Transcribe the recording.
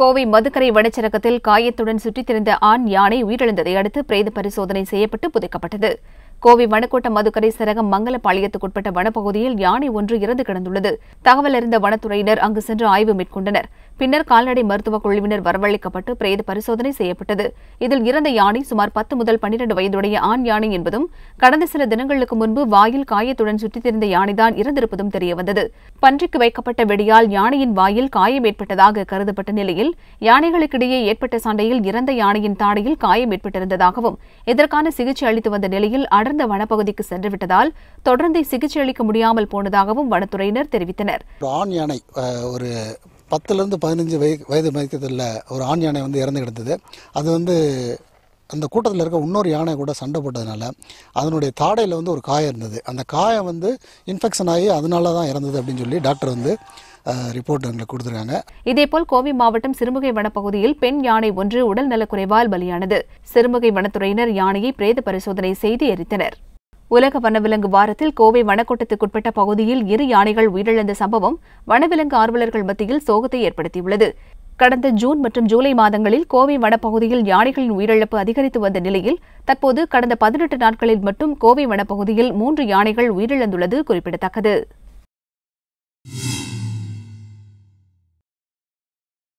கோவை மதுக்கரை வனச்சரகத்தில் காயத்துடன் சுற்றித் திரிந்த ஆண் யானை உயிரிழந்ததை அடுத்து பிரேத பரிசோதனை செய்யப்பட்டு புதைக்கப்பட்டது கோவை வனக்கோட்ட மதுக்கரை சரகம் மங்களப்பாளையத்துக்குட்பட்ட வனப்பகுதியில் யானை ஒன்று இறந்து கிடந்துள்ளது தகவல் அறிந்த வனத்துறையினர் அங்கு சென்று ஆய்வு மேற்கொண்டனர் பின்னர் கால்நடை மருத்துவ குழுவினர் வரவழைக்கப்பட்டு பிரேத பரிசோதனை செய்யப்பட்டது இதில் இறந்த யானை சுமார் பத்து முதல் பன்னிரண்டு வயதுடைய ஆண் யானை என்பதும் கடந்த சில தினங்களுக்கு முன்பு வாயில் காயத்துடன் சுற்றித்திருந்த யானைதான் இறந்திருப்பதும் தெரியவந்தது பன்றிக்கு வைக்கப்பட்ட வெடியால் யானையின் வாயில் காயம் ஏற்பட்டதாக கருதப்பட்ட நிலையில் யானைகளுக்கிடையே ஏற்பட்ட சண்டையில் இறந்த யானையின் தாடையில் காயம் ஏற்பட்டிருந்ததாகவும் இதற்கான சிகிச்சை அளித்து வந்த நிலையில் அடர்ந்த வனப்பகுதிக்கு சென்றுவிட்டதால் தொடர்ந்து சிகிச்சை அளிக்க முடியாமல் போனதாகவும் வனத்துறையினர் தெரிவித்தனர் ஒரு பத்துலேருந்து பதினஞ்சு வய வயது மதிக்கத்தில் ஒரு ஆண் யானை வந்து இறந்து கிடந்தது அது வந்து அந்த கூட்டத்தில் இருக்க இன்னொரு யானை கூட சண்டை போட்டதுனால அதனுடைய தாடையில் வந்து ஒரு காயம் இருந்தது அந்த காயம் வந்து இன்ஃபெக்ஷன் ஆகி அதனால தான் இறந்தது அப்படின்னு சொல்லி டாக்டர் வந்து ரிப்போர்ட் எங்களுக்கு கொடுத்துருக்காங்க இதேபோல் கோவை மாவட்டம் சிறுமுகை வனப்பகுதியில் பெண் யானை ஒன்று உடல் நலக்குறைவால் பலியானது சிறுமுகை வனத்துறையினர் யானையை பிரேத பரிசோதனை செய்து எரித்தனர் உலக வனவிலங்கு வாரத்தில் கோவை வனக்கோட்டத்துக்குட்பட்ட பகுதியில் இரு யானைகள் உயிரிழந்த சம்பவம் வனவிலங்கு ஆர்வலர்கள் மத்தியில் சோகத்தை ஏற்படுத்தியுள்ளது கடந்த ஜூன் மற்றும் ஜூலை மாதங்களில் கோவை வனப்பகுதியில் யானைகளின் உயிரிழப்பு அதிகரித்து வந்த நிலையில் தற்போது கடந்த பதினெட்டு நாட்களில் மட்டும் கோவை வனப்பகுதியில் மூன்று யானைகள் உயிரிழந்துள்ளது குறிப்பிடத்தக்கது